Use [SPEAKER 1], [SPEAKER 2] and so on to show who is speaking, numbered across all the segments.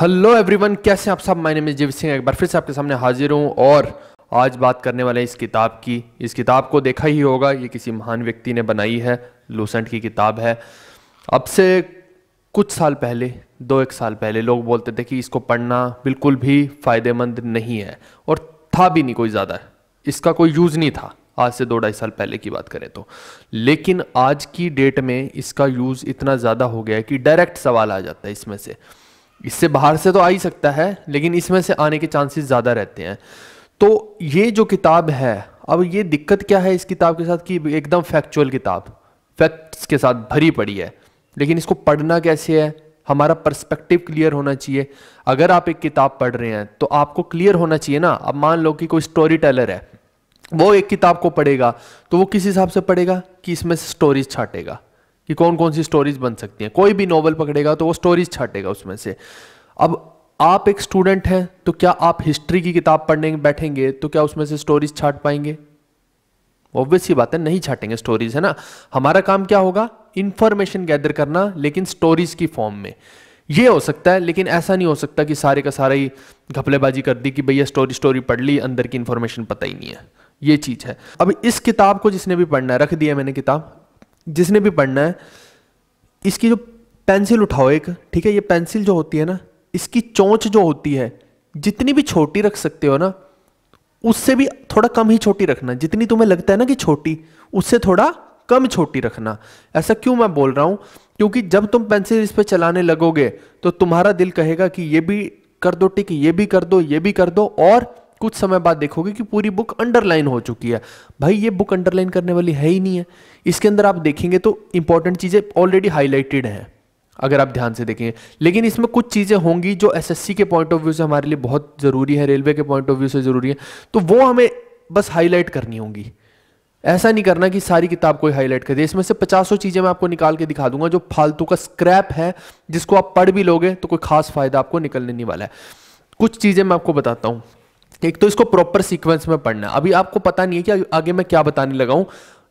[SPEAKER 1] hello everyone कैसे आप सब मायने में जीव सिंह एक बार फिर से आपके सामने हाजिर हूँ और आज बात करने वाले इस किताब की इस किताब को देखा ही होगा ये किसी महान व्यक्ति ने बनाई है लूसेंट की किताब है अब से कुछ साल पहले दो एक साल पहले लोग बोलते थे कि इसको पढ़ना बिल्कुल भी फ़ायदेमंद नहीं है और था भी नहीं कोई ज़्यादा इसका कोई यूज़ नहीं था आज से दो ढाई साल पहले की बात करें तो लेकिन आज की डेट में इसका यूज़ इतना ज़्यादा हो गया है कि डायरेक्ट सवाल आ जाता है इसमें से इससे बाहर से तो आ ही सकता है लेकिन इसमें से आने के चांसेस ज़्यादा रहते हैं तो ये जो किताब है अब ये दिक्कत क्या है इस किताब के साथ कि एकदम फैक्चुअल किताब फैक्ट्स के साथ भरी पड़ी है लेकिन इसको पढ़ना कैसे है हमारा पर्सपेक्टिव क्लियर होना चाहिए अगर आप एक किताब पढ़ रहे हैं तो आपको क्लियर होना चाहिए ना अब मान लो कि कोई स्टोरी टेलर है वो एक किताब को पढ़ेगा तो वो किस हिसाब से पढ़ेगा कि इसमें से स्टोरीज छाटेगा कि कौन कौन सी स्टोरीज बन सकती हैं कोई भी नॉवल पकड़ेगा तो वो स्टोरीज छाटेगा उसमें से अब आप एक स्टूडेंट हैं तो क्या आप हिस्ट्री की किताब पढ़ने बैठेंगे तो क्या उसमें से स्टोरीज छाट पाएंगे ऑब्वियस ही बात है नहीं छाटेंगे स्टोरीज है ना हमारा काम क्या होगा इंफॉर्मेशन गैदर करना लेकिन स्टोरीज की फॉर्म में ये हो सकता है लेकिन ऐसा नहीं हो सकता कि सारे का सारा ही घपलेबाजी कर दी कि भैया स्टोरी स्टोरी पढ़ ली अंदर की इन्फॉर्मेशन पता ही नहीं है ये चीज़ है अब इस किताब को जिसने भी पढ़ना है रख दिया मैंने किताब जिसने भी पढ़ना है इसकी जो पेंसिल उठाओ एक ठीक है ये पेंसिल जो होती है ना इसकी चोंच जो होती है जितनी भी छोटी रख सकते हो ना उससे भी थोड़ा कम ही छोटी रखना जितनी तुम्हें लगता है ना कि छोटी उससे थोड़ा कम छोटी रखना ऐसा क्यों मैं बोल रहा हूं क्योंकि जब तुम पेंसिल इस पर चलाने लगोगे तो तुम्हारा दिल कहेगा कि ये भी कर दो टिक ये भी कर दो ये भी कर दो और कुछ समय बाद देखोगे कि पूरी बुक अंडरलाइन हो चुकी है भाई ये बुक अंडरलाइन करने वाली है ही नहीं है इसके अंदर आप देखेंगे तो इंपॉर्टेंट चीज़ें ऑलरेडी हाईलाइटेड हैं अगर आप ध्यान से देखेंगे लेकिन इसमें कुछ चीज़ें होंगी जो एसएससी के पॉइंट ऑफ व्यू से हमारे लिए बहुत ज़रूरी है रेलवे के पॉइंट ऑफ व्यू से ज़रूरी है तो वो हमें बस हाईलाइट करनी होगी ऐसा नहीं करना कि सारी किताब को हाईलाइट कर दे इसमें से पचासों चीज़ें मैं आपको निकाल के दिखा दूंगा जो फालतू का स्क्रैप है जिसको आप पढ़ भी लोगे तो कोई खास फायदा आपको निकलने नहीं वाला है कुछ चीज़ें मैं आपको बताता हूँ एक तो इसको प्रॉपर सीक्वेंस में पढ़ना है अभी आपको पता नहीं है कि आगे मैं क्या बताने लगा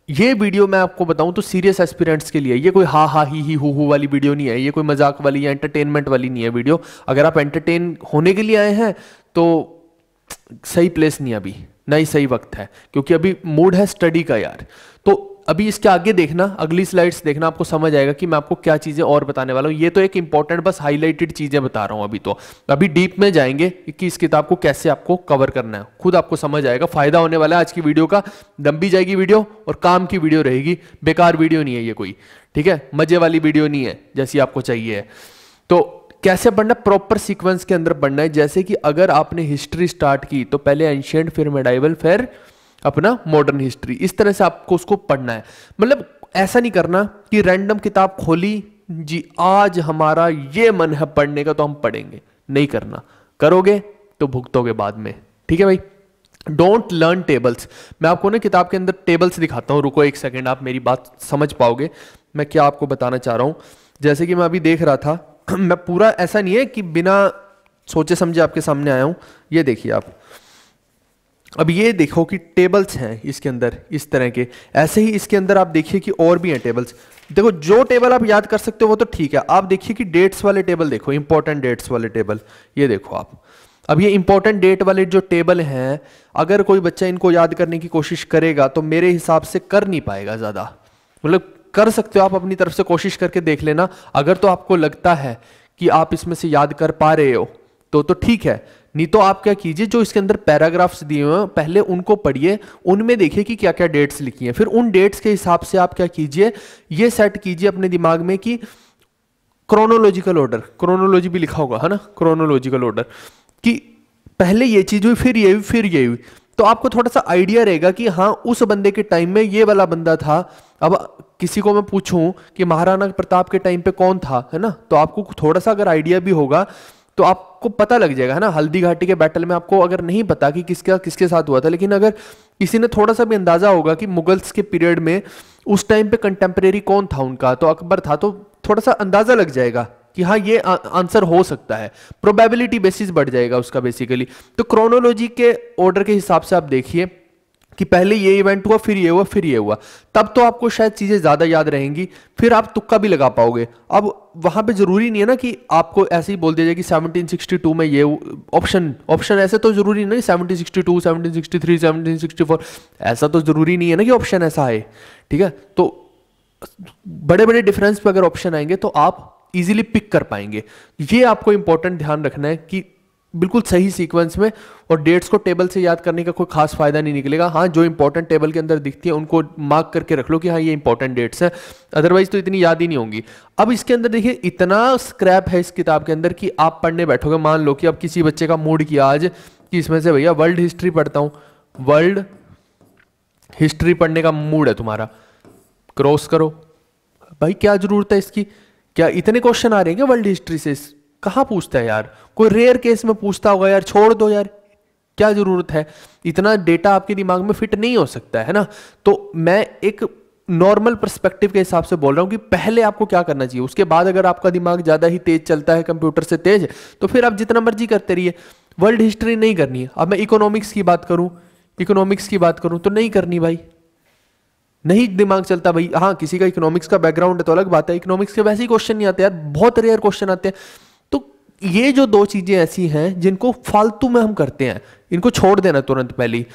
[SPEAKER 1] ये वीडियो मैं आपको बताऊं तो सीरियस एस्पिरेंट्स के लिए ये कोई हा हा ही ही हु हु वाली वीडियो नहीं है ये कोई मजाक वाली या एंटरटेनमेंट वाली नहीं है वीडियो अगर आप एंटरटेन होने के लिए आए हैं तो सही प्लेस नहीं अभी ना ही सही वक्त है क्योंकि अभी मूड है स्टडी का यार तो अभी इसके आगे देखना अगली स्लाइड्स देखना आपको समझ आएगा कि मैं आपको क्या चीज़ें और बताने वाला हूँ ये तो एक इंपॉर्टेंट बस हाईलाइटेड चीज़ें बता रहा हूं अभी तो अभी डीप में जाएंगे कि इस किताब को कैसे आपको कवर करना है खुद आपको समझ आएगा फायदा होने वाला है आज की वीडियो का लंबी जाएगी वीडियो और काम की वीडियो रहेगी बेकार वीडियो नहीं है ये कोई ठीक है मजे वाली वीडियो नहीं है जैसी आपको चाहिए तो कैसे पढ़ना प्रॉपर सिक्वेंस के अंदर पढ़ना है जैसे कि अगर आपने हिस्ट्री स्टार्ट की तो पहले एंशियंट फिर मेडाइवल फिर अपना मॉडर्न हिस्ट्री इस तरह से आपको उसको पढ़ना है मतलब ऐसा नहीं करना कि रैंडम किताब खोली जी आज हमारा ये मन है पढ़ने का तो हम पढ़ेंगे नहीं करना करोगे तो भुगतोगे बाद में ठीक है भाई डोंट लर्न टेबल्स मैं आपको ना किताब के अंदर टेबल्स दिखाता हूँ रुको एक सेकेंड आप मेरी बात समझ पाओगे मैं क्या आपको बताना चाह रहा हूँ जैसे कि मैं अभी देख रहा था मैं पूरा ऐसा नहीं है कि बिना सोचे समझे आपके सामने आया हूँ ये देखिए आप अब ये देखो कि टेबल्स हैं इसके अंदर इस तरह के ऐसे ही इसके अंदर आप देखिए कि और भी हैं टेबल्स देखो जो टेबल आप याद कर सकते हो वो तो ठीक है आप देखिए कि डेट्स वाले टेबल देखो इंपॉर्टेंट डेट्स वाले टेबल ये देखो आप अब ये इंपॉर्टेंट डेट वाले जो टेबल हैं अगर कोई बच्चा इनको याद करने की कोशिश करेगा तो मेरे हिसाब से कर नहीं पाएगा ज़्यादा मतलब कर सकते हो आप अपनी तरफ से कोशिश करके देख लेना अगर तो आपको लगता है कि आप इसमें से याद कर पा रहे हो तो तो ठीक है नहीं तो आप क्या कीजिए जो इसके अंदर पैराग्राफ्स दिए हुए हैं पहले उनको पढ़िए उनमें देखिए कि क्या क्या डेट्स लिखी हैं फिर उन डेट्स के हिसाब से आप क्या कीजिए ये सेट कीजिए अपने दिमाग में कि क्रोनोलॉजिकल ऑर्डर क्रोनोलॉजी भी लिखा होगा है ना क्रोनोलॉजिकल ऑर्डर कि पहले ये चीज़ हुई फिर ये हुई फिर ये हुई तो आपको थोड़ा सा आइडिया रहेगा कि हाँ उस बंदे के टाइम में ये वाला बंदा था अब किसी को मैं पूछूं कि महाराणा प्रताप के टाइम पे कौन था है ना तो आपको थोड़ा सा अगर आइडिया भी होगा तो आपको पता लग जाएगा है ना हल्दी घाटी के बैटल में आपको अगर नहीं पता कि किसका किसके साथ हुआ था लेकिन अगर किसी ने थोड़ा सा भी अंदाजा होगा कि मुगल्स के पीरियड में उस टाइम पे कंटेम्प्रेरी कौन था उनका तो अकबर था तो थोड़ा सा अंदाजा लग जाएगा कि हाँ ये आंसर हो सकता है प्रोबेबिलिटी बेसिस बढ़ जाएगा उसका बेसिकली तो क्रोनोलॉजी के ऑर्डर के हिसाब से आप देखिए कि पहले ये इवेंट हुआ फिर ये हुआ फिर ये हुआ तब तो आपको शायद चीज़ें ज़्यादा याद रहेंगी फिर आप तुक्का भी लगा पाओगे अब वहाँ पे ज़रूरी नहीं है ना कि आपको ऐसे ही बोल दिया जाए कि 1762 में ये ऑप्शन ऑप्शन ऐसे तो ज़रूरी नहीं seventeen sixty two seventeen sixty three seventeen sixty four ऐसा तो ज़रूरी नहीं है ना कि ऑप्शन ऐसा तो है ठीक है तो बड़े बड़े डिफरेंस पर अगर ऑप्शन आएंगे तो आप इजिली पिक कर पाएंगे ये आपको इंपॉर्टेंट ध्यान रखना है कि बिल्कुल सही सीक्वेंस में और डेट्स को टेबल से याद करने का कोई खास फायदा नहीं निकलेगा हाँ जो इंपॉर्टेंट टेबल के अंदर दिखती है उनको मार्क करके रख लो कि हाँ ये इंपॉर्टेंट डेट्स हैं अदरवाइज तो इतनी याद ही नहीं होंगी अब इसके अंदर देखिए इतना स्क्रैप है इस किताब के अंदर कि आप पढ़ने बैठोगे मान लो कि अब किसी बच्चे का मूड किया आज कि इसमें से भैया वर्ल्ड हिस्ट्री पढ़ता हूं वर्ल्ड हिस्ट्री पढ़ने का मूड है तुम्हारा क्रॉस करो भाई क्या जरूरत है इसकी क्या इतने क्वेश्चन आ रहे हैं क्या वर्ल्ड हिस्ट्री से कहाँ पूछता है यार कोई रेयर केस में पूछता होगा यार छोड़ दो यार क्या जरूरत है इतना डेटा आपके दिमाग में फिट नहीं हो सकता है ना तो मैं एक नॉर्मल परस्पेक्टिव के हिसाब से बोल रहा हूँ कि पहले आपको क्या करना चाहिए उसके बाद अगर आपका दिमाग ज़्यादा ही तेज चलता है कंप्यूटर से तेज तो फिर आप जितना मर्जी करते रहिए वर्ल्ड हिस्ट्री नहीं करनी है अब मैं इकोनॉमिक्स की बात करूँ इकोनॉमिक्स की बात करूँ तो नहीं करनी भाई नहीं दिमाग चलता भाई हाँ किसी का इकोनॉमिक्स का बैकग्राउंड है तो अलग बात है इकोनॉमिक्स के वैसे ही क्वेश्चन नहीं आते यार बहुत रेयर क्वेश्चन आते हैं ये जो दो चीज़ें ऐसी हैं जिनको फालतू में हम करते हैं इनको छोड़ देना तुरंत पहली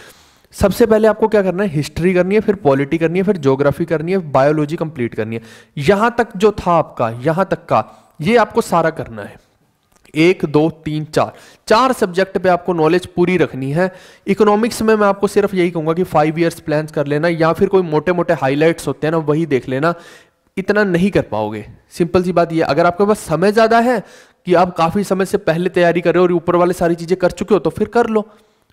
[SPEAKER 1] सबसे पहले आपको क्या करना है हिस्ट्री करनी है फिर पॉलिटी करनी है फिर ज्योग्राफी करनी है बायोलॉजी कंप्लीट करनी है यहां तक जो था आपका यहां तक का ये आपको सारा करना है एक दो तीन चार चार सब्जेक्ट पे आपको नॉलेज पूरी रखनी है इकोनॉमिक्स में मैं आपको सिर्फ यही कहूंगा कि फाइव इयर्स प्लान कर लेना या फिर कोई मोटे मोटे हाईलाइट्स होते हैं ना वही देख लेना इतना नहीं कर पाओगे सिंपल सी बात ये अगर आपके पास समय ज़्यादा है कि आप काफ़ी समय से पहले तैयारी कर रहे हो और ऊपर वाले सारी चीज़ें कर चुके हो तो फिर कर लो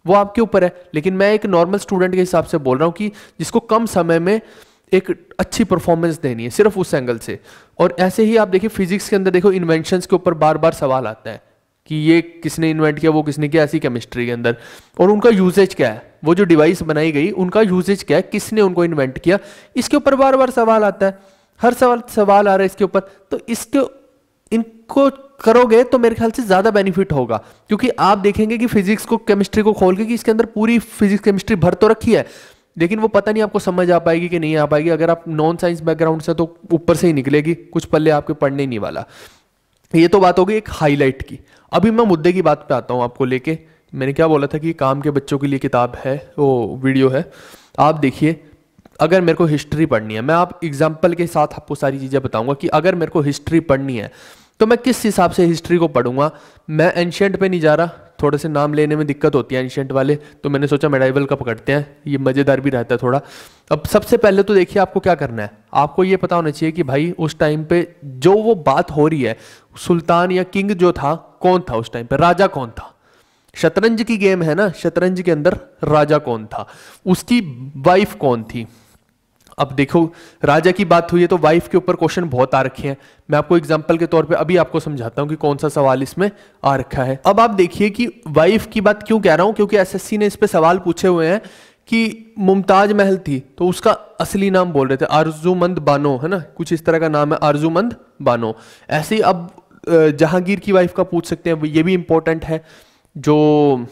[SPEAKER 1] वो आपके ऊपर है लेकिन मैं एक नॉर्मल स्टूडेंट के हिसाब से बोल रहा हूँ कि जिसको कम समय में एक अच्छी परफॉर्मेंस देनी है सिर्फ उस एंगल से और ऐसे ही आप देखिए फिजिक्स के अंदर देखो इन्वेंशन के ऊपर बार बार सवाल आता है कि ये किसने इन्वेंट किया वो किसने किया ऐसी केमिस्ट्री के अंदर और उनका यूजेज क्या है वो जो डिवाइस बनाई गई उनका यूजेज क्या है किसने उनको इन्वेंट किया इसके ऊपर बार बार सवाल आता है हर सवाल सवाल आ रहा है इसके ऊपर तो इसके इनको करोगे तो मेरे ख्याल से ज़्यादा बेनिफिट होगा क्योंकि आप देखेंगे कि फिजिक्स को केमिस्ट्री को खोल के कि इसके अंदर पूरी फिजिक्स केमिस्ट्री भर तो रखी है लेकिन वो पता नहीं आपको समझ आ पाएगी कि नहीं आ पाएगी अगर आप नॉन साइंस बैकग्राउंड से तो ऊपर से ही निकलेगी कुछ पल्ले आपके पढ़ने ही नहीं वाला ये तो बात होगी एक हाईलाइट की अभी मैं मुद्दे की बात पे आता हूँ आपको लेके मैंने क्या बोला था कि काम के बच्चों के लिए किताब है वो वीडियो है आप देखिए अगर मेरे को हिस्ट्री पढ़नी है मैं आप एग्जाम्पल के साथ आपको सारी चीज़ें बताऊंगा कि अगर मेरे को हिस्ट्री पढ़नी है तो मैं किस हिसाब से हिस्ट्री को पढ़ूंगा मैं एंशेंट पे नहीं जा रहा थोड़े से नाम लेने में दिक्कत होती है एंशियंट वाले तो मैंने सोचा मेडाइवल का पकड़ते हैं ये मज़ेदार भी रहता है थोड़ा अब सबसे पहले तो देखिए आपको क्या करना है आपको ये पता होना चाहिए कि भाई उस टाइम पे जो वो बात हो रही है सुल्तान या किंग जो था कौन था उस टाइम पे राजा कौन था शतरंज की गेम है ना शतरंज के अंदर राजा कौन था उसकी वाइफ कौन थी अब देखो राजा की बात हुई है तो वाइफ के ऊपर क्वेश्चन बहुत आ रखे हैं मैं आपको एग्जाम्पल के तौर पे अभी आपको समझाता हूँ कि कौन सा सवाल इसमें आ रखा है अब आप देखिए कि वाइफ की बात क्यों कह रहा हूँ क्योंकि एसएससी ने इस पर सवाल पूछे हुए हैं कि मुमताज महल थी तो उसका असली नाम बोल रहे थे आरजूमंद बानो है ना कुछ इस तरह का नाम है आरजूमंद बानो ऐसे ही अब जहांगीर की वाइफ का पूछ सकते हैं ये भी इंपॉर्टेंट है जो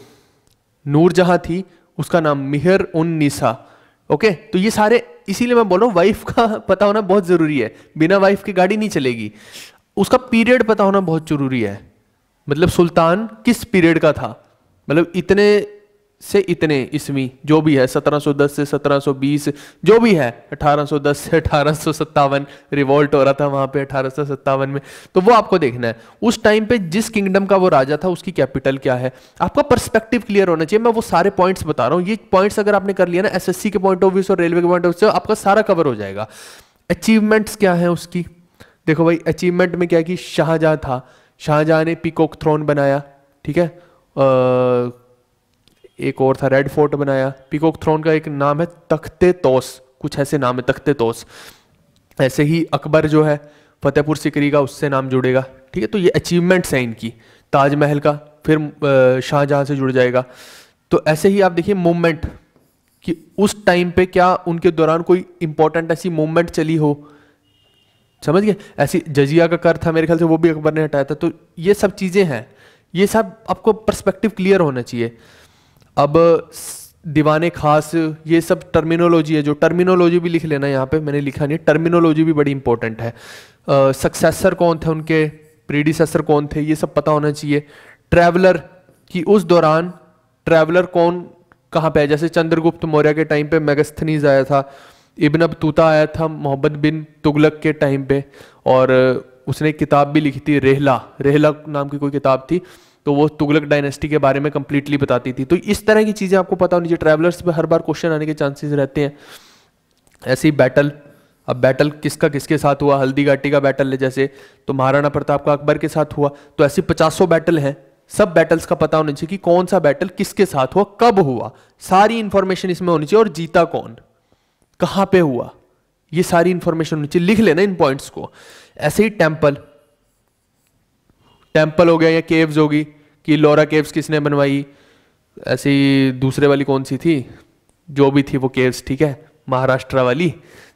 [SPEAKER 1] जहां थी उसका नाम मिहर उन निसा ओके तो ये सारे इसीलिए मैं बोल रहा हूँ वाइफ का पता होना बहुत ज़रूरी है बिना वाइफ की गाड़ी नहीं चलेगी उसका पीरियड पता होना बहुत ज़रूरी है मतलब सुल्तान किस पीरियड का था मतलब इतने से इतने ईस्वी जो भी है 1710 से 1720 जो भी है 1810 से अठारह रिवोल्ट हो रहा था वहां पे अठारह में तो वो आपको देखना है उस टाइम पे जिस किंगडम का वो राजा था उसकी कैपिटल क्या है आपका पर्सपेक्टिव क्लियर होना चाहिए मैं वो सारे पॉइंट्स बता रहा हूँ ये पॉइंट्स अगर आपने कर लिया ना एस के पॉइंट ऑफ व्यू और रेलवे के पॉइंट ऑफ व्यू से आपका सारा कवर हो जाएगा अचीवमेंट्स क्या है उसकी देखो भाई अचीवमेंट में क्या है कि शाहजहां था शाहजहां ने पीकॉक थ्रोन बनाया ठीक है एक और था रेड फोर्ट बनाया पिकोक थ्रोन का एक नाम है तख्ते तोस कुछ ऐसे नाम है तख्ते तोस ऐसे ही अकबर जो है फतेहपुर सिकरी का उससे नाम जुड़ेगा ठीक है तो ये अचीवमेंट्स हैं इनकी ताजमहल का फिर शाहजहाँ से जुड़ जाएगा तो ऐसे ही आप देखिए मूवमेंट कि उस टाइम पे क्या उनके दौरान कोई इंपॉर्टेंट ऐसी मूवमेंट चली हो समझ गए ऐसी जजिया का कर था मेरे ख्याल से वो भी अकबर ने हटाया था तो ये सब चीज़ें हैं ये सब आपको परस्पेक्टिव क्लियर होना चाहिए अब दीवाने खास ये सब टर्मिनोलॉजी है जो टर्मिनोलॉजी भी लिख लेना यहाँ पे मैंने लिखा नहीं टर्मिनोलॉजी भी बड़ी इंपॉर्टेंट है सक्सेसर कौन थे उनके प्रीडिसेसर कौन थे ये सब पता होना चाहिए ट्रैवलर कि उस दौरान ट्रैवलर कौन कहाँ पे है जैसे चंद्रगुप्त मौर्य के टाइम पे मेगस्थनीज आया था इबन तूता आया था मोहम्मद बिन तुगलक के टाइम पे और उसने किताब भी लिखी थी रेहला रेहला नाम की कोई किताब थी तो वो तुगलक डायनेस्टी के बारे में कंप्लीटली बताती थी तो इस तरह की चीज़ें आपको पता होनी चाहिए ट्रैवलर्स पे हर बार क्वेश्चन आने के चांसेस रहते हैं ऐसे ही बैटल अब बैटल किसका किसके साथ हुआ हल्दी घाटी का बैटल है जैसे तो महाराणा प्रताप का अकबर के साथ हुआ तो ऐसी पचासों बैटल हैं सब बैटल्स का पता होना चाहिए कि कौन सा बैटल किसके साथ हुआ कब हुआ सारी इंफॉर्मेशन इसमें होनी चाहिए और जीता कौन कहां पे हुआ ये सारी इंफॉर्मेशन होनी चाहिए लिख लेना इन पॉइंट्स को ऐसे ही टेम्पल टेम्पल हो गया या केव्स होगी कि लोरा केव्स किसने बनवाई ऐसी दूसरे वाली कौन सी थी जो भी थी वो केव्स ठीक है महाराष्ट्र वाली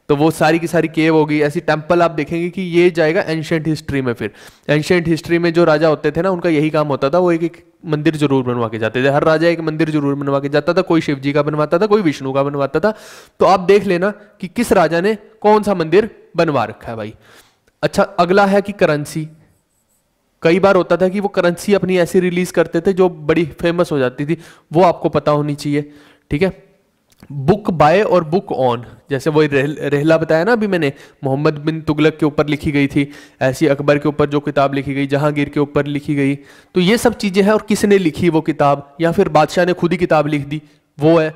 [SPEAKER 1] तो वो सारी की सारी केव होगी ऐसी टेम्पल आप देखेंगे कि ये जाएगा एंशेंट हिस्ट्री में फिर एंशेंट हिस्ट्री में जो राजा होते थे ना उनका यही काम होता था वो एक एक मंदिर जरूर बनवा के जाते थे हर राजा एक मंदिर जरूर बनवा के जाता था कोई शिव जी का बनवाता था कोई विष्णु का बनवाता था तो आप देख लेना कि किस राजा ने कौन सा मंदिर बनवा रखा है भाई अच्छा अगला है कि करंसी कई बार होता था कि वो करेंसी अपनी ऐसी रिलीज करते थे जो बड़ी फेमस हो जाती थी वो आपको पता होनी चाहिए ठीक है बुक बाय और बुक ऑन जैसे वही रह, रहला बताया ना अभी मैंने मोहम्मद बिन तुगलक के ऊपर लिखी गई थी ऐसी अकबर के ऊपर जो किताब लिखी गई जहांगीर के ऊपर लिखी गई तो ये सब चीज़ें हैं और किसने लिखी वो किताब या फिर बादशाह ने खुद ही किताब लिख दी वो है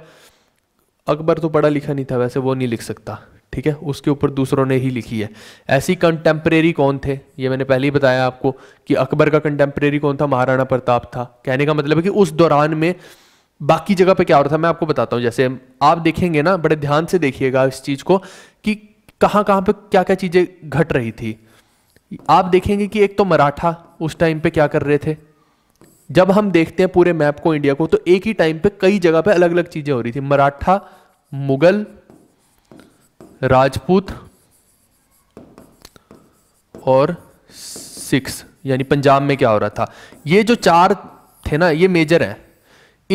[SPEAKER 1] अकबर तो पढ़ा लिखा नहीं था वैसे वो नहीं लिख सकता ठीक है उसके ऊपर दूसरों ने ही लिखी है ऐसी कंटेम्प्रेरी कौन थे ये मैंने पहले ही बताया आपको कि अकबर का कंटेम्प्रेरी कौन था महाराणा प्रताप था कहने का मतलब है कि उस दौरान में बाकी जगह पे क्या हो रहा था मैं आपको बताता हूँ जैसे आप देखेंगे ना बड़े ध्यान से देखिएगा इस चीज़ को कि कहाँ कहाँ पे क्या क्या चीज़ें घट रही थी आप देखेंगे कि एक तो मराठा उस टाइम पे क्या कर रहे थे जब हम देखते हैं पूरे मैप को इंडिया को तो एक ही टाइम पे कई जगह पे अलग अलग चीज़ें हो रही थी मराठा मुगल राजपूत और सिक्स यानी पंजाब में क्या हो रहा था ये जो चार थे ना ये मेजर हैं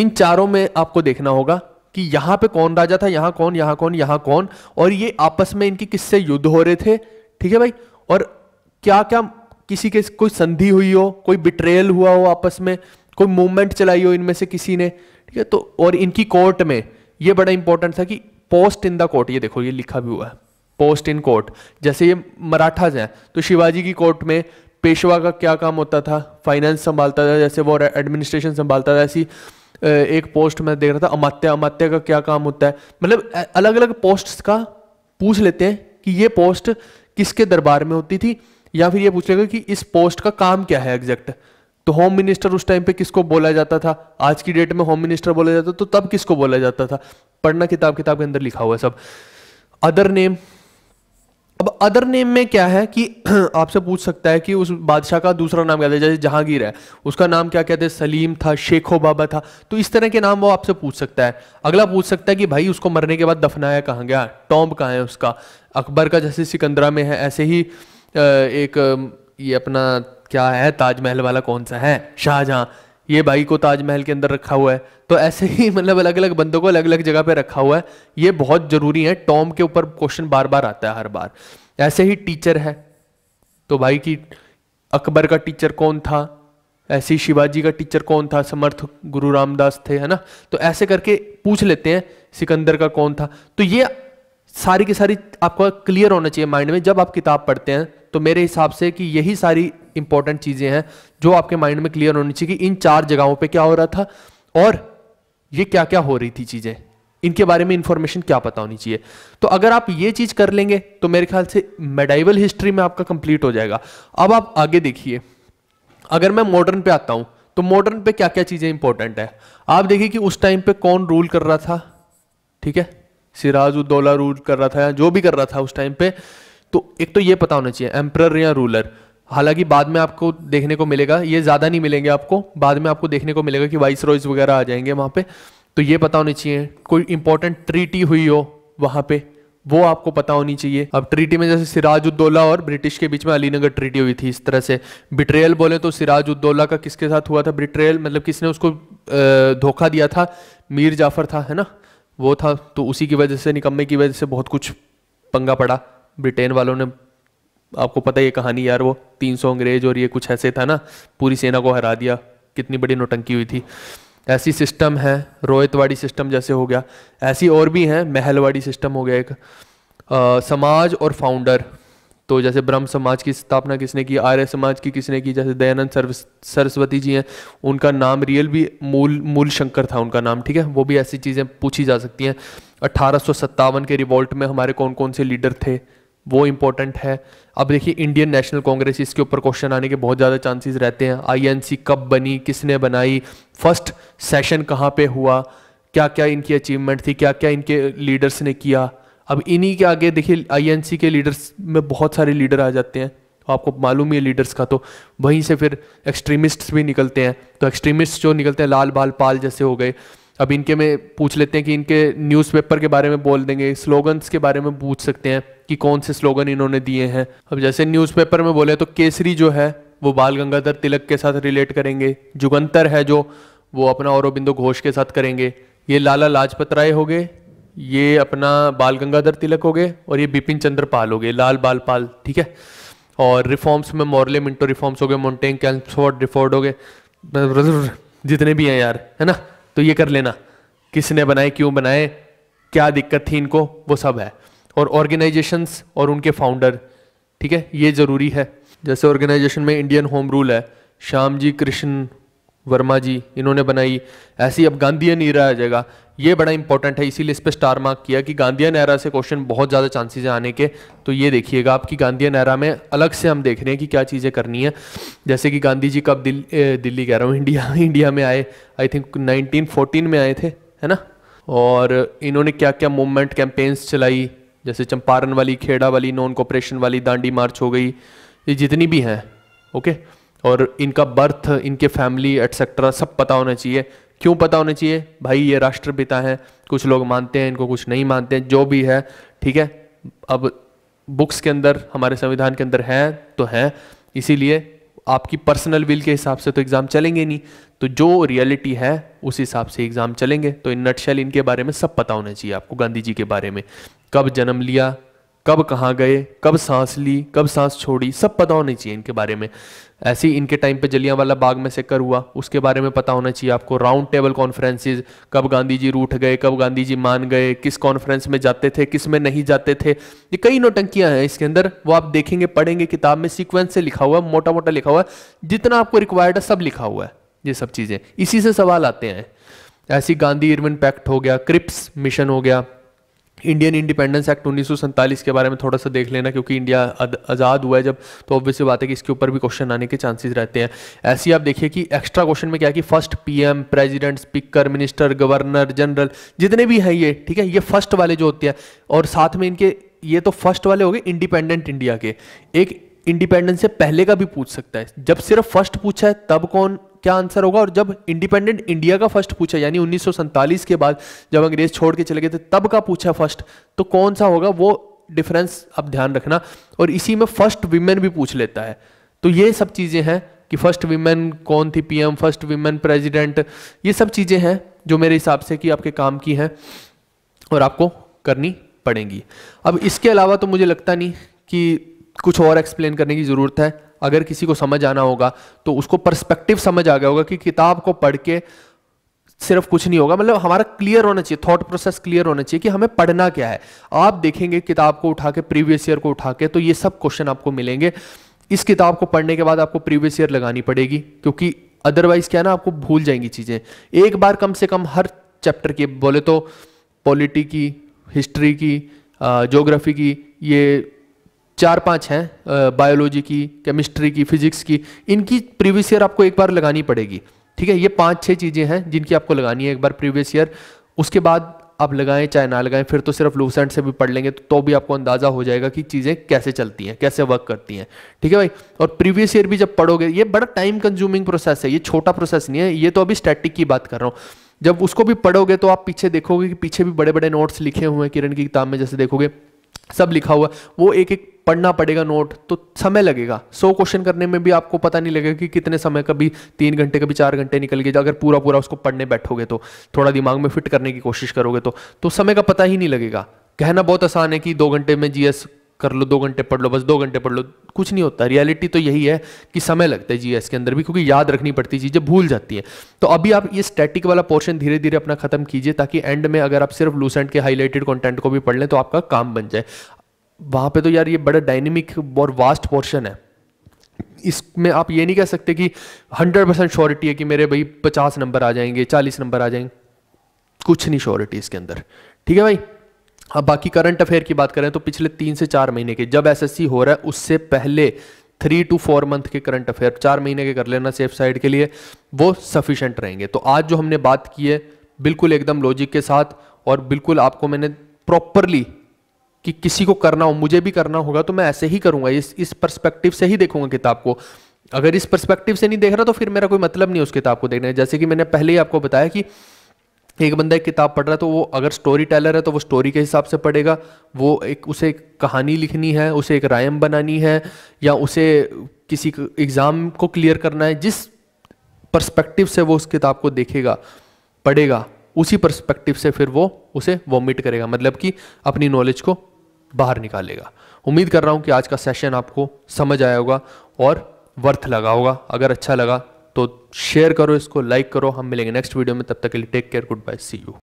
[SPEAKER 1] इन चारों में आपको देखना होगा कि यहां पे कौन राजा था यहां कौन यहां कौन यहां कौन और ये आपस में इनकी किससे युद्ध हो रहे थे ठीक है भाई और क्या क्या किसी के कोई संधि हुई हो कोई बिट्रेयल हुआ हो आपस में कोई मूवमेंट चलाई हो इनमें से किसी ने ठीक है तो और इनकी कोर्ट में ये बड़ा इंपॉर्टेंट था कि पोस्ट इन द कोर्ट ये देखो ये लिखा भी हुआ है पोस्ट इन कोर्ट जैसे ये मराठाज हैं तो शिवाजी की कोर्ट में पेशवा का क्या काम होता था फाइनेंस संभालता था जैसे वो एडमिनिस्ट्रेशन संभालता था ऐसी एक पोस्ट में देख रहा था अमात्या अमात्या का क्या काम होता है मतलब अलग अलग पोस्ट का पूछ लेते हैं कि ये पोस्ट किसके दरबार में होती थी या फिर ये पूछ लेगा कि इस पोस्ट का काम क्या है एग्जैक्ट तो होम मिनिस्टर उस टाइम पे किसको बोला जाता था आज की डेट में होम मिनिस्टर बोला जाता तो तब किसको बोला जाता था पढ़ना किताब किताब के अंदर लिखा हुआ है सब अदर नेम अब अदर नेम में क्या है कि आपसे पूछ सकता है कि उस बादशाह का दूसरा नाम क्या था जैसे जहांगीर है उसका नाम क्या कहते हैं सलीम था शेखो बाबा था तो इस तरह के नाम वो आपसे पूछ सकता है अगला पूछ सकता है कि भाई उसको मरने के बाद दफनाया कहाँ गया टॉम्ब कहाँ है उसका अकबर का जैसे सिकंदरा में है ऐसे ही एक ये अपना क्या है ताजमहल वाला कौन सा है शाहजहां ये भाई को ताजमहल के अंदर रखा हुआ है तो ऐसे ही मतलब अलग अलग बंदों को अलग अलग जगह पे रखा हुआ है ये बहुत ज़रूरी है टॉम के ऊपर क्वेश्चन बार बार आता है हर बार ऐसे ही टीचर है तो भाई की अकबर का टीचर कौन था ऐसे ही शिवाजी का टीचर कौन था समर्थ गुरु रामदास थे है ना तो ऐसे करके पूछ लेते हैं सिकंदर का कौन था तो ये सारी की सारी आपको क्लियर होना चाहिए माइंड में जब आप किताब पढ़ते हैं तो मेरे हिसाब से कि यही सारी इंपॉर्टेंट चीज़ें हैं जो आपके माइंड में क्लियर होनी चाहिए कि इन चार जगहों पे क्या हो रहा था और ये क्या क्या हो रही थी चीज़ें इनके बारे में इंफॉर्मेशन क्या पता होनी चाहिए तो अगर आप ये चीज़ कर लेंगे तो मेरे ख्याल से मेडाइवल हिस्ट्री में आपका कंप्लीट हो जाएगा अब आप आगे देखिए अगर मैं मॉडर्न पे आता हूं तो मॉडर्न पे क्या क्या चीज़ें इंपॉर्टेंट है आप देखिए कि उस टाइम पे कौन रूल कर रहा था ठीक है सिराज उद्दौला रूल कर रहा था या जो भी कर रहा था उस टाइम पे तो एक तो ये पता होना चाहिए एम्प्रर या रूलर हालांकि बाद में आपको देखने को मिलेगा ये ज़्यादा नहीं मिलेंगे आपको बाद में आपको देखने को मिलेगा कि वाइस रॉयज वगैरह आ जाएंगे वहाँ पे तो ये पता होनी चाहिए कोई इंपॉर्टेंट ट्रीटी हुई हो वहाँ पे वो आपको पता होनी चाहिए अब ट्रीटी में जैसे सिराज उद्दोला और ब्रिटिश के बीच में अलीनगर ट्रीटी हुई थी इस तरह से बिट्रेयल बोले तो सिराज उद्दोला का किसके साथ हुआ था बिट्रेयल मतलब किसने उसको धोखा दिया था मीर जाफर था है ना वो था तो उसी की वजह से निकम्मे की वजह से बहुत कुछ पंगा पड़ा ब्रिटेन वालों ने आपको पता ये कहानी यार वो तीन सौ अंग्रेज और ये कुछ ऐसे था ना पूरी सेना को हरा दिया कितनी बड़ी नोटंकी हुई थी ऐसी सिस्टम है रोहितवाड़ी सिस्टम जैसे हो गया ऐसी और भी हैं महलवाड़ी सिस्टम हो गया एक आ, समाज और फाउंडर तो जैसे ब्रह्म समाज की स्थापना किसने की आर्य समाज की किसने की जैसे दयानंद सरस्वती जी हैं उनका नाम रियल भी मूल मूल शंकर था उनका नाम ठीक है वो भी ऐसी चीज़ें पूछी जा सकती हैं अट्ठारह के रिवॉल्ट में हमारे कौन कौन से लीडर थे वो इंपॉर्टेंट है अब देखिए इंडियन नेशनल कांग्रेस इसके ऊपर क्वेश्चन आने के बहुत ज़्यादा चांसेस रहते हैं आईएनसी कब बनी किसने बनाई फर्स्ट सेशन कहाँ पे हुआ क्या क्या इनकी अचीवमेंट थी क्या क्या इनके लीडर्स ने किया अब इन्हीं के आगे देखिए आईएनसी के लीडर्स में बहुत सारे लीडर आ जाते हैं तो आपको मालूम ही है लीडर्स का तो वहीं से फिर एक्स्ट्रीमिस्ट भी निकलते हैं तो एक्सट्रीमिस्ट जो निकलते हैं लाल बाल पाल जैसे हो गए अब इनके में पूछ लेते हैं कि इनके न्यूज़पेपर के बारे में बोल देंगे स्लोगन्स के बारे में पूछ सकते हैं कि कौन से स्लोगन इन्होंने दिए हैं अब जैसे न्यूज़पेपर में बोले तो केसरी जो है वो बाल गंगाधर तिलक के साथ रिलेट करेंगे जुगंतर है जो वो अपना औरबिंदो घोष के साथ करेंगे ये लाला लाजपत राय हो गए ये अपना बाल गंगाधर तिलक हो गए और ये बिपिन चंद्र पाल हो गए लाल बाल पाल ठीक है और रिफॉर्म्स में मॉरले मिंटो रिफॉर्म्स हो गए मोन्टेन कैल्सफोर्ड रिफोर्ड हो गए जितने भी हैं यार है ना तो ये कर लेना किसने बनाए क्यों बनाए क्या दिक्कत थी इनको वो सब है और ऑर्गेनाइजेशंस और उनके फाउंडर ठीक है ये ज़रूरी है जैसे ऑर्गेनाइजेशन में इंडियन होम रूल है श्याम जी कृष्ण वर्मा जी इन्होंने बनाई ऐसी अब गांधीयन ईरा आ जाएगा ये बड़ा इंपॉर्टेंट है इसीलिए इस पर स्टार मार्क किया कि गांधीयन एरा से क्वेश्चन बहुत ज़्यादा चांसेस हैं आने के तो ये देखिएगा आपकी गांधीयन नहरा में अलग से हम देख रहे हैं कि क्या चीज़ें करनी है जैसे कि गांधी जी कब दिल, दिल्ली कह रहा हूँ इंडिया इंडिया में आए आई थिंक नाइनटीन में आए थे है ना और इन्होंने क्या क्या मूवमेंट कैंपेन्स चलाई जैसे चंपारण वाली खेड़ा वाली नॉन कॉपरेशन वाली दांडी मार्च हो गई ये जितनी भी हैं ओके और इनका बर्थ इनके फैमिली एट्सेट्रा सब पता होना चाहिए क्यों पता होना चाहिए भाई ये राष्ट्रपिता हैं कुछ लोग मानते हैं इनको कुछ नहीं मानते हैं जो भी है ठीक है अब बुक्स के अंदर हमारे संविधान के अंदर हैं तो हैं इसीलिए आपकी पर्सनल विल के हिसाब से तो एग्ज़ाम चलेंगे नहीं तो जो रियलिटी है उस हिसाब से एग्ज़ाम चलेंगे तो इन नटशेल इनके बारे में सब पता होना चाहिए आपको गांधी जी के बारे में कब जन्म लिया कब कहाँ गए कब सांस ली कब सांस छोड़ी सब पता होना चाहिए इनके बारे में ऐसे ही इनके टाइम पे जलिया वाला बाग में सेकर हुआ उसके बारे में पता होना चाहिए आपको राउंड टेबल कॉन्फ्रेंसेज कब गांधी जी रूठ गए कब गांधी जी मान गए किस कॉन्फ्रेंस में जाते थे किस में नहीं जाते थे ये कई नोटंकियां हैं इसके अंदर वो आप देखेंगे पढ़ेंगे किताब में सिक्वेंस से लिखा हुआ है मोटा मोटा लिखा हुआ है जितना आपको रिक्वायर्ड है सब लिखा हुआ है ये सब चीज़ें इसी से सवाल आते हैं ऐसी गांधी इरविन पैक्ट हो गया क्रिप्स मिशन हो गया इंडियन इंडिपेंडेंस एक्ट उन्नीस के बारे में थोड़ा सा देख लेना क्योंकि इंडिया आज़ाद हुआ है जब तो ऑब्वियस बात है कि इसके ऊपर भी क्वेश्चन आने के चांसेस रहते हैं ऐसे आप देखिए कि एक्स्ट्रा क्वेश्चन में क्या है कि first PM president speaker minister governor general जितने भी हैं ये ठीक है ये फर्स्ट वाले जो होते हैं और साथ में इनके ये तो फर्स्ट वाले हो गए इंडिपेंडेंट इंडिया के एक इंडिपेंडेंस से पहले का भी पूछ सकता है जब सिर्फ फर्स्ट पूछा है तब कौन क्या आंसर होगा और जब इंडिपेंडेंट इंडिया का फर्स्ट पूछा यानी उन्नीस के बाद जब अंग्रेज छोड़ के चले गए थे तब का पूछा फर्स्ट तो कौन सा होगा वो डिफरेंस अब ध्यान रखना और इसी में फर्स्ट वीमेन भी पूछ लेता है तो ये सब चीज़ें हैं कि फर्स्ट वीमेन कौन थी पीएम फर्स्ट वीमेन प्रेसिडेंट ये सब चीज़ें हैं जो मेरे हिसाब से कि आपके काम की हैं और आपको करनी पड़ेंगी अब इसके अलावा तो मुझे लगता नहीं कि कुछ और एक्सप्लेन करने की ज़रूरत है अगर किसी को समझ आना होगा तो उसको परस्पेक्टिव समझ आ गया होगा कि किताब को पढ़ के सिर्फ कुछ नहीं होगा मतलब हमारा क्लियर होना चाहिए थॉट प्रोसेस क्लियर होना चाहिए कि हमें पढ़ना क्या है आप देखेंगे किताब को उठा के प्रीवियस ईयर को उठा के तो ये सब क्वेश्चन आपको मिलेंगे इस किताब को पढ़ने के बाद आपको प्रीवियस ईयर लगानी पड़ेगी क्योंकि अदरवाइज क्या ना आपको भूल जाएंगी चीज़ें एक बार कम से कम हर चैप्टर की बोले तो पॉलिटी की हिस्ट्री की जोग्राफी की ये चार पांच हैं बायोलॉजी की केमिस्ट्री की फिजिक्स की इनकी प्रीवियस ईयर आपको एक बार लगानी पड़ेगी ठीक है ये पांच छह चीज़ें हैं जिनकी आपको लगानी है एक बार प्रीवियस ईयर उसके बाद आप लगाएं चाहे ना लगाएं फिर तो सिर्फ लूसेंट से भी पढ़ लेंगे तो, तो भी आपको अंदाज़ा हो जाएगा कि चीज़ें कैसे चलती हैं कैसे वर्क करती हैं ठीक है भाई और प्रीवियस ईयर भी जब पढ़ोगे ये बड़ा टाइम कंज्यूमिंग प्रोसेस है ये छोटा प्रोसेस नहीं है ये तो अभी स्टैटिक की बात कर रहा हूँ जब उसको भी पढ़ोगे तो आप पीछे देखोगे कि पीछे भी बड़े बड़े नोट्स लिखे हुए हैं किरण की किताब में जैसे देखोगे सब लिखा हुआ वो एक एक पढ़ना पड़ेगा नोट तो समय लगेगा सौ क्वेश्चन करने में भी आपको पता नहीं लगेगा कि कितने समय कभी तीन घंटे कभी चार घंटे निकल गए अगर पूरा पूरा उसको पढ़ने बैठोगे तो थोड़ा दिमाग में फिट करने की कोशिश करोगे तो, तो समय का पता ही नहीं लगेगा कहना बहुत आसान है कि दो घंटे में जीएस कर लो दो घंटे पढ़ लो बस दो घंटे पढ़ लो कुछ नहीं होता रियलिटी तो यही है कि समय लगता है जीएस के अंदर भी क्योंकि याद रखनी पड़ती चीज़ें भूल जाती हैं तो अभी आप ये स्टैटिक वाला पोर्शन धीरे धीरे अपना खत्म कीजिए ताकि एंड में अगर आप सिर्फ लूसेंट के हाईलाइटेड कॉन्टेंट को भी पढ़ लें तो आपका काम बन जाए वहां पर तो यार ये बड़ा डायनेमिक और वास्ट पोर्शन है इसमें आप ये नहीं कह सकते कि हंड्रेड परसेंट श्योरिटी है कि मेरे भाई पचास नंबर आ जाएंगे चालीस नंबर आ जाएंगे कुछ नहीं श्योरिटी इसके अंदर ठीक है भाई अब बाकी करंट अफेयर की बात करें तो पिछले तीन से चार महीने के जब एसएससी हो रहा है उससे पहले थ्री टू फोर मंथ के करंट अफेयर चार महीने के कर लेना सेफ साइड के लिए वो सफिशेंट रहेंगे तो आज जो हमने बात की है बिल्कुल एकदम लॉजिक के साथ और बिल्कुल आपको मैंने प्रॉपरली कि किसी को करना हो मुझे भी करना होगा तो मैं ऐसे ही करूंगा इस इस परस्पेक्टिव से ही देखूंगा किताब को अगर इस परस्पेक्टिव से नहीं देख रहा तो फिर मेरा कोई मतलब नहीं उस किताब को देखने जैसे कि मैंने पहले ही आपको बताया कि एक बंदा एक किताब पढ़ रहा है तो वो अगर स्टोरी टेलर है तो वो स्टोरी के हिसाब से पढ़ेगा वो एक उसे एक कहानी लिखनी है उसे एक रायम बनानी है या उसे किसी एग्ज़ाम को क्लियर करना है जिस पर्सपेक्टिव से वो उस किताब को देखेगा पढ़ेगा उसी पर्सपेक्टिव से फिर वो उसे वॉमिट करेगा मतलब कि अपनी नॉलेज को बाहर निकालेगा उम्मीद कर रहा हूँ कि आज का सेशन आपको समझ आया होगा और वर्थ लगा होगा अगर अच्छा लगा तो शेयर करो इसको लाइक करो हम मिलेंगे नेक्स्ट वीडियो में तब तक के लिए take care good bye see you